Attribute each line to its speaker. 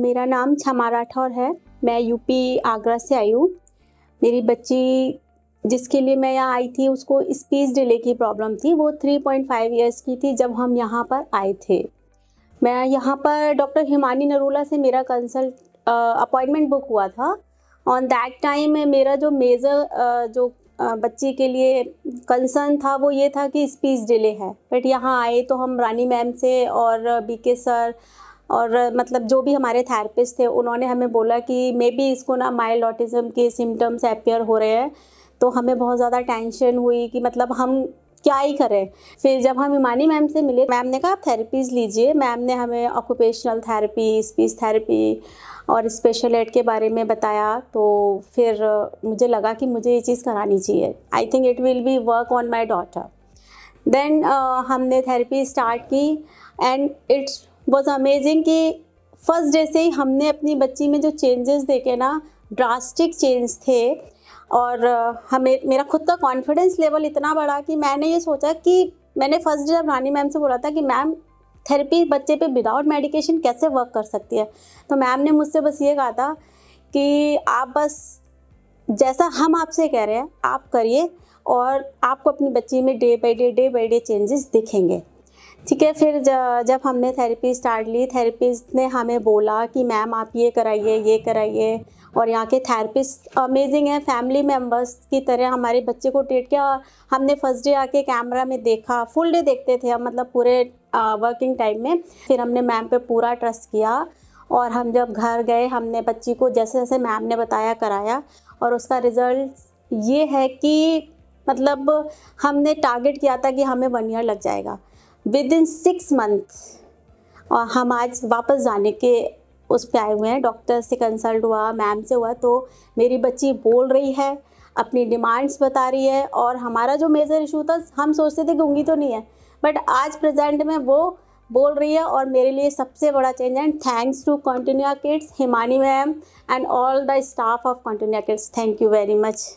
Speaker 1: मेरा नाम क्षमा राठौर है मैं यूपी आगरा से आई हूँ मेरी बच्ची जिसके लिए मैं यहाँ आई थी उसको स्पीच डिले की प्रॉब्लम थी वो 3.5 ईयर्स की थी जब हम यहाँ पर आए थे मैं यहाँ पर डॉक्टर हिमानी नरूला से मेरा कंसल्ट अपॉइंटमेंट बुक हुआ था ऑन दैट टाइम मेरा जो मेजर uh, जो बच्ची के लिए कंसर्न था वो ये था कि स्पीच डिले है बट यहाँ आए तो हम रानी मैम से और बी के सर और मतलब जो भी हमारे थेरेपिस्ट थे उन्होंने हमें बोला कि मे बी इसको ना माइल्ड ऑटिज़म के सिम्टम्स अपेयर हो रहे हैं तो हमें बहुत ज़्यादा टेंशन हुई कि मतलब हम क्या ही करें फिर जब हम इमानी मैम से मिले मैम ने कहा आप थेरेपीज़ लीजिए मैम ने हमें ऑक्यूपेशनल थेरेपी स्पीच थेरेपी और स्पेशल एड के बारे में बताया तो फिर मुझे लगा कि मुझे ये चीज़ करानी चाहिए I think it will be work on my daughter then हमने थेरेपी स्टार्ट की एंड इट्स वॉज अमेजिंग कि फर्स्ट डे से ही हमने अपनी बच्ची में जो चेंजेस देखे ना ड्रास्टिक चेंज थे और हमें मेरा खुद का कॉन्फिडेंस लेवल इतना बढ़ा कि मैंने ये सोचा कि मैंने फर्स्ट डे जब रानी मैम से बोला था कि मैम थेरेपी बच्चे पे विदाउट मेडिकेशन कैसे वर्क कर सकती है तो मैम ने मुझसे बस ये कहा था कि आप बस जैसा हम आपसे कह रहे हैं आप करिए और आपको अपनी बच्ची में day by day day by day changes दिखेंगे ठीक है फिर जब हमने थेरेपी स्टार्ट ली थेरेपिस्ट ने हमें बोला कि मैम आप ये कराइए ये कराइए और यहाँ के थेरेपिस्ट अमेजिंग है फैमिली मेम्बर्स की तरह हमारे बच्चे को ट्रीट किया हमने फर्स्ट डे आके कैमरा में देखा फुल डे देखते थे हम मतलब पूरे वर्किंग टाइम में फिर हमने मैम पे पूरा ट्रस्ट किया और हम जब घर गए हमने बच्ची को जैसे जैसे मैम ने बताया कराया और उसका रिज़ल्ट ये है कि मतलब हमने टारगेट किया था कि हमें वन ईयर लग जाएगा विद इन सिक्स मंथ और हम आज वापस जाने के उस पर आए हुए हैं डॉक्टर से कंसल्ट हुआ मैम से हुआ तो मेरी बच्ची बोल रही है अपनी डिमांड्स बता रही है और हमारा जो मेजर इशू था हम सोचते थे गूंगी तो नहीं है बट आज प्रेजेंट में वो बोल रही है और मेरे लिए सबसे बड़ा change and thanks to Continua Kids Himani ma'am and all the staff of Continua Kids thank you very much